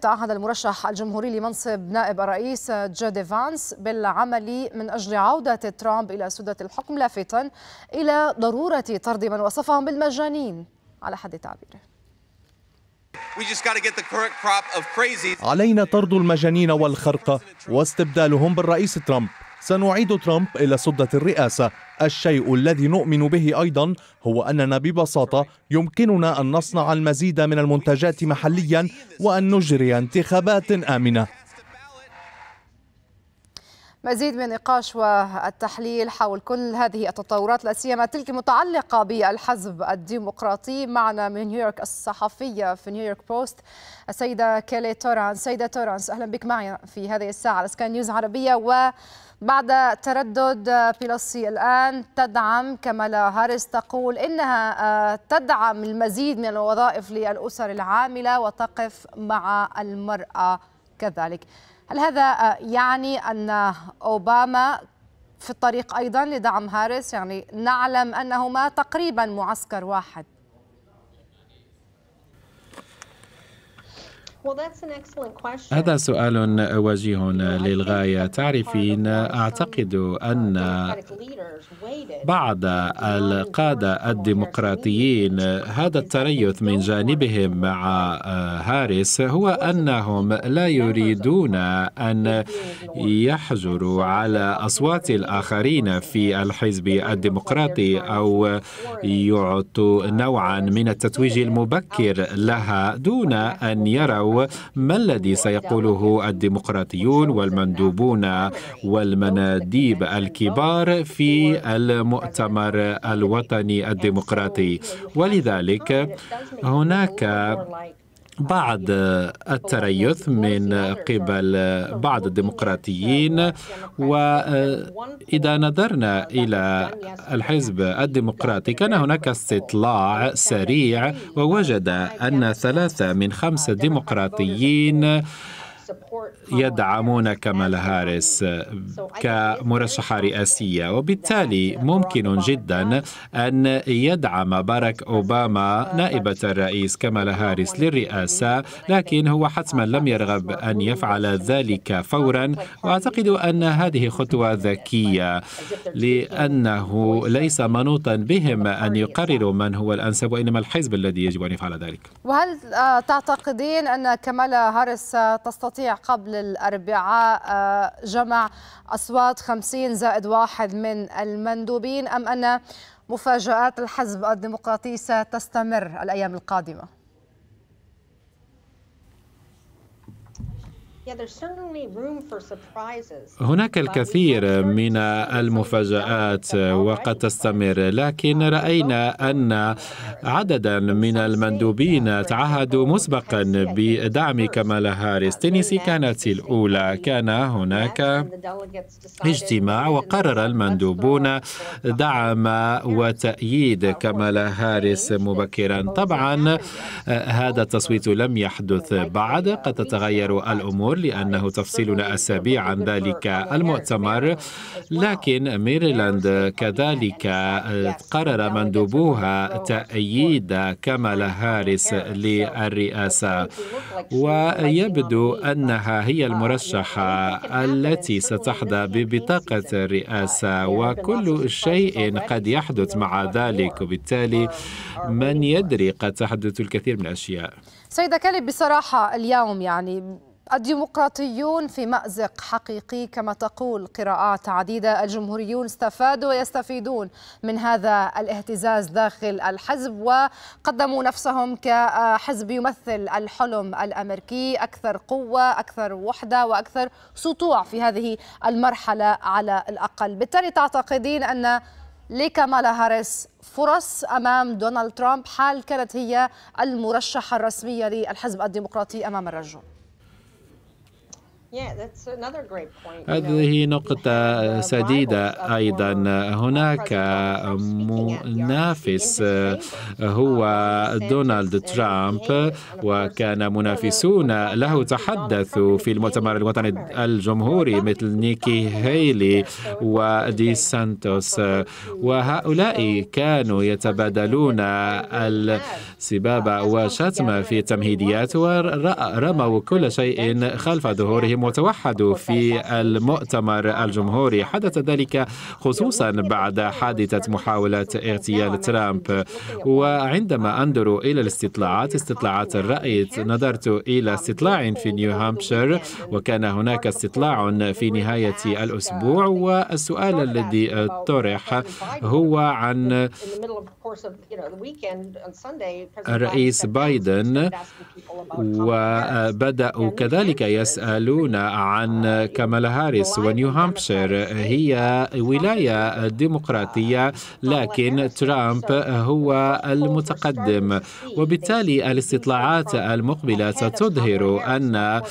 تعهد المرشح الجمهوري لمنصب نائب الرئيس جودي فانس بالعمل من أجل عودة ترامب إلى سدة الحكم لافتا إلى ضرورة طرد من وصفهم بالمجانين على حد تعبيره علينا طرد المجانين والخرقة واستبدالهم بالرئيس ترامب سنعيد ترامب إلى سدة الرئاسة الشيء الذي نؤمن به أيضا هو أننا ببساطة يمكننا أن نصنع المزيد من المنتجات محليا وأن نجري انتخابات آمنة مزيد من النقاش والتحليل حول كل هذه التطورات لا سيما تلك المتعلقه بالحزب الديمقراطي معنا من نيويورك الصحفيه في نيويورك بوست السيده كيلي تورانس سيده تورانس اهلا بك معي في هذه الساعه على سكاي نيوز عربيه وبعد تردد بيلوسي الان تدعم كمالا هاريس تقول انها آه، تدعم المزيد من الوظائف للاسر العامله وتقف مع المراه كذلك هل هذا آه، يعني أن أوباما في الطريق أيضا لدعم هاريس يعني نعلم أنهما تقريبا معسكر واحد هذا سؤال وجيه للغاية تعرفين أعتقد uh, أن بعض القادة الديمقراطيين هذا التريث من جانبهم مع آه، هاريس هو أنهم لا يريدون أن يحجروا على أصوات الآخرين في الحزب الديمقراطي أو يعطوا uh, نوعا من التتويج المبكر لها دون أن يروا ما الذي سيقوله الديمقراطيون والمندوبون والمناديب الكبار في المؤتمر الوطني الديمقراطي ولذلك هناك بعض التريث من قبل بعض الديمقراطيين وإذا نظرنا إلى الحزب الديمقراطي كان هناك استطلاع سريع ووجد أن ثلاثة من خمسة ديمقراطيين يدعمون كامالا هاريس كمرشحة رئاسية وبالتالي ممكن جدا أن يدعم باراك أوباما نائبة الرئيس كامالا هاريس للرئاسة لكن هو حتما لم يرغب أن يفعل ذلك فورا وأعتقد أن هذه خطوة ذكية لأنه ليس منوطا بهم أن يقرروا من هو الأنسب وإنما الحزب الذي يجب أن يفعل ذلك وهل تعتقدين أن كمالا هاريس تستطيع يستطيع قبل الأربعاء آه، جمع أصوات خمسين زائد واحد من المندوبين أم أن مفاجآت الحزب الديمقراطي ستستمر الأيام القادمة؟ هناك الكثير من المفاجآت وقد تستمر لكن رأينا أن عددا من المندوبين تعهدوا مسبقا بدعم كمالا هاريس تينيسي كانت الأولى كان هناك اجتماع وقرر المندوبون دعم وتأييد كمالا هاريس مبكرا طبعا هذا التصويت لم يحدث بعد قد تتغير الأمور لي لأنه تفصيلنا أسابيع عن ذلك المؤتمر لكن ميريلاند كذلك قرر مندوبوها تأييد كامالا هاريس للرئاسة ويبدو أنها هي المرشحة التي ستحظى ببطاقة الرئاسة وكل شيء قد يحدث مع ذلك وبالتالي من يدري قد تحدث الكثير من الأشياء سيدة كالب بصراحة اليوم يعني الديمقراطيون في مأزق حقيقي كما تقول قراءات عديدة الجمهوريون استفادوا ويستفيدون من هذا الاهتزاز داخل الحزب وقدموا نفسهم كحزب يمثل الحلم الأمريكي أكثر قوة أكثر وحدة وأكثر سطوع في هذه المرحلة على الأقل بالتالي تعتقدين أن لكامالا هاريس فرص امام دونالد ترامب حال كانت هي المرشحه الرسميه للحزب الديمقراطي امام الرجل هذه نقطة uh, سديدة أيضا هناك uh, منافس uh, هو دونالد ترامب وكان منافسون له تحدثوا في المؤتمر الوطني الجمهوري مثل نيكي هيلي ودي سانتوس وهؤلاء كانوا يتبادلون السبابة وشتم في التمهيديات ورموا كل شيء خلف ظهورهم متوحد في المؤتمر الجمهوري حدث ذلك خصوصا بعد حادثة محاولة اغتيال ترامب وعندما أنظر إلى الاستطلاعات استطلاعات الرأي نظرت إلى استطلاع في نيو هامبشير وكان هناك استطلاع في نهاية الأسبوع والسؤال الذي طرح هو عن الرئيس بايدن وبدأوا كذلك يسألون uh, عن كامالا uh, هاريس ونيو هامبشير هي uh, ولاية ديمقراطية لكن ترامب هو المتقدم وبالتالي الاستطلاعات المقبلة ستظهر أن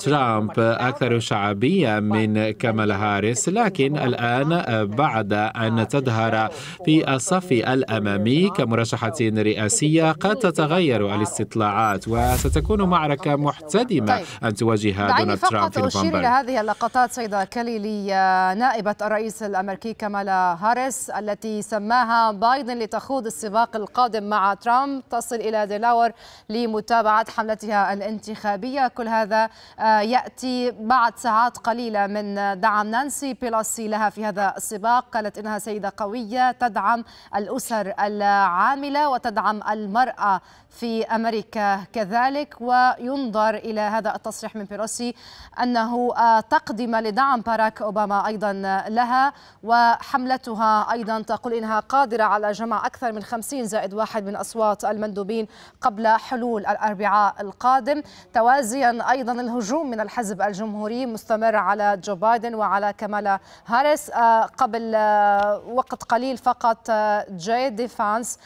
ترامب أكثر شعبية من كامالا هاريس لكن الآن بعد أن تظهر في الصف الأمامي العالمي كمرشحة رئاسية قد تتغير الاستطلاعات وستكون معركة محتدمة طيب. أن تواجه دونالد ترامب في نوفمبر أشير إلى هذه اللقطات سيدة كيلي لنائبة آه، الرئيس الأمريكي كمالا هاريس التي سماها بايدن لتخوض السباق القادم مع ترامب تصل إلى ديلاور لمتابعة حملتها الانتخابية كل هذا آه، يأتي بعد ساعات قليلة من دعم نانسي بيلاسي لها في هذا السباق قالت إنها سيدة قوية تدعم الأسر العاملة وتدعم المرأة في أمريكا كذلك وينظر إلى هذا التصريح من بيروسي أنه آه، تقدم لدعم باراك أوباما أيضا لها وحملتها أيضا تقول إنها قادرة على جمع أكثر من 50 زائد واحد من أصوات المندوبين قبل حلول الأربعاء القادم توازيا أيضا الهجوم من الحزب الجمهوري مستمر على جو بايدن وعلى كمالا هاريس آه، قبل آه، وقت قليل فقط جاي ديفانس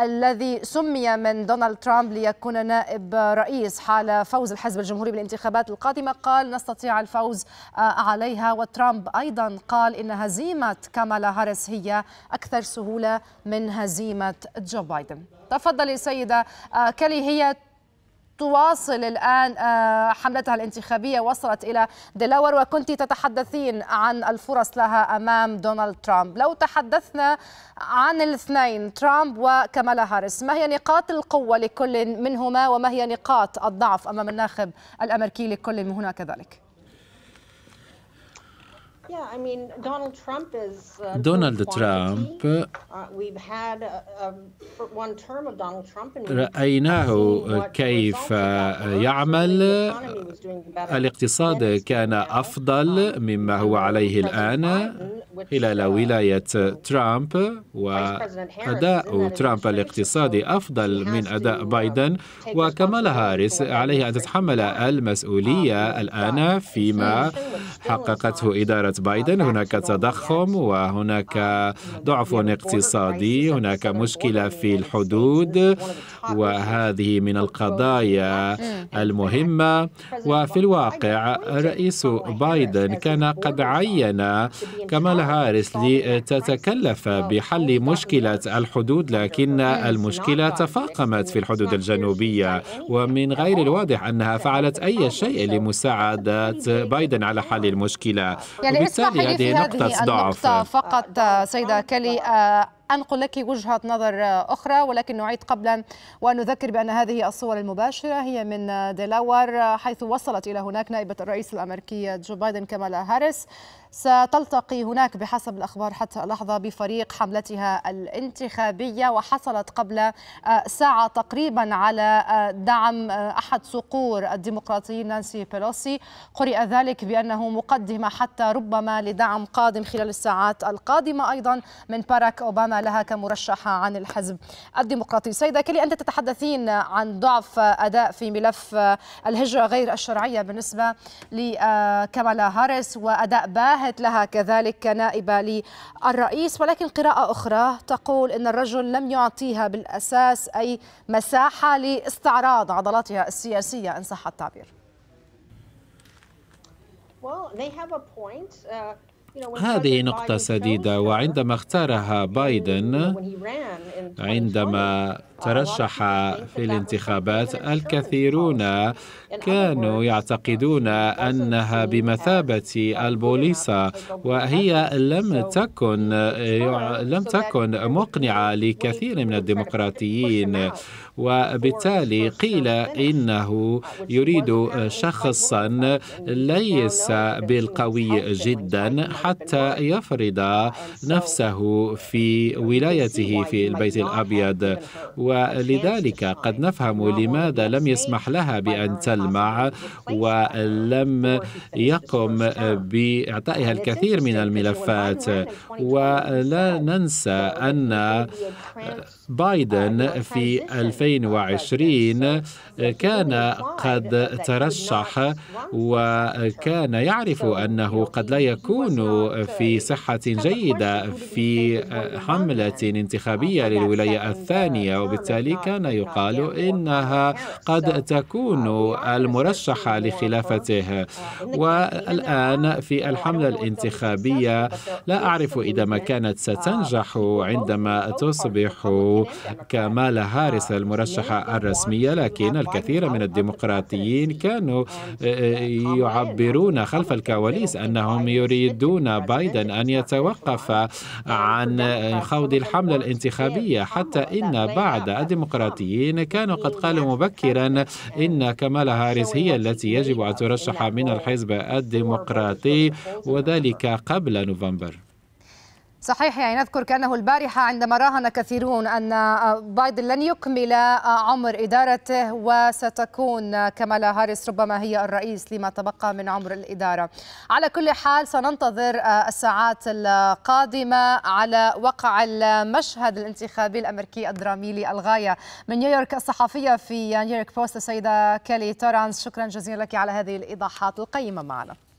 الذي سمي من دونالد ترامب ليكون نائب رئيس حال فوز الحزب الجمهوري بالانتخابات القادمة قال نستطيع الفوز آه، عليها وترامب أيضا قال إن هزيمة كامالا هاريس هي أكثر سهولة من هزيمة جو بايدن تفضلي سيدة آه، كلي هي تواصل الآن آه، حملتها الانتخابية وصلت إلى دلاور وكنت تتحدثين عن الفرص لها أمام دونالد ترامب لو تحدثنا عن الاثنين ترامب وكمالا هاريس ما هي نقاط القوة لكل منهما وما هي نقاط الضعف أمام الناخب الأمريكي لكل من هنا كذلك دونالد ترامب رأيناه كيف uh, يعمل الاقتصاد كان أفضل um, مما هو عليه الآن خلال ولاية ترامب وأداء ترامب الاقتصادي أفضل من أداء uh, بايدن وكمالا هاريس عليه أن تتحمل المسؤولية الآن فيما حققته إدارة uh, بايدن هناك تضخم uh, وهناك ضعف اقتصادي هناك مشكلة في الحدود وهذه من القضايا المهمة وفي الواقع رئيس بايدن كان قد عين كمالا العارس لتتكلف بحل مشكلة الحدود لكن المشكلة تفاقمت في الحدود الجنوبية ومن غير الواضح أنها فعلت أي شيء لمساعدة بايدن على حل المشكلة يعني وبالتالي هذه نقطة ضعف فقط سيدة كلي آه، أنقل لك وجهة نظر أخرى ولكن نعيد قبلا ونذكر بأن هذه الصور المباشرة هي من دلاور حيث وصلت إلى هناك نائبة الرئيس الأمريكي جو بايدن كمالا هاريس ستلتقي هناك بحسب الأخبار حتى اللحظة بفريق حملتها الانتخابية وحصلت قبل آه، ساعة تقريبا على آه، دعم آه، أحد صقور الديمقراطيين نانسي بيلوسي قرئ ذلك بأنه مقدمة حتى ربما لدعم قادم خلال الساعات القادمة أيضا من باراك أوباما لها كمرشحة عن الحزب الديمقراطي سيدة كلي أنت تتحدثين عن ضعف أداء في ملف الهجرة غير الشرعية بالنسبة لكمالا هاريس وأداء باهر نبهت لها كذلك نائبة للرئيس ولكن قراءة أخرى تقول أن الرجل لم يعطيها بالأساس أي مساحة لاستعراض عضلاتها السياسية إن صح التعبير uh, هذه نقطة سديدة وعندما اختارها بايدن عندما ترشح في الانتخابات الكثيرون كانوا يعتقدون أنها بمثابة البوليسة وهي لم تكن لم تكن مقنعة لكثير من الديمقراطيين وبالتالي قيل إنه يريد شخصا ليس بالقوي جدا حتى يفرض نفسه في ولايته في البيت البيت الأبيض ولذلك قد نفهم لماذا لم يسمح لها بأن تلمع ولم يقم بإعطائها الكثير من الملفات ولا ننسى أن بايدن آه، في 2020 كان قد ترشح وكان يعرف أنه قد لا يكون في صحة جيدة في حملة انتخابية الولاية الثانية وبالتالي كان يقال إنها قد تكون المرشحة لخلافته والآن في الحملة الانتخابية لا أعرف إذا ما كانت ستنجح عندما تصبح كمال هارس المرشحة الرسمية لكن الكثير من الديمقراطيين كانوا يعبرون خلف الكواليس أنهم يريدون بايدن أن يتوقف عن خوض الحملة الانتخابية الديمقراطية حتى إن بعض الديمقراطيين كانوا قد قالوا مبكرا إن كمالا هاريس هي التي يجب أن ترشح من الحزب الديمقراطي وذلك قبل نوفمبر صحيح يعني نذكر كأنه البارحة عندما راهن كثيرون أن آه، بايدن لن يكمل آه، عمر إدارته وستكون آه، كمالا هاريس ربما هي الرئيس لما تبقى من عمر الإدارة على كل حال سننتظر الساعات القادمة على وقع المشهد الانتخابي الأمريكي الدرامي للغاية من نيويورك الصحفية في نيويورك بوست السيدة كالي تورانس شكرا جزيلا لك على هذه الإيضاحات القيمة معنا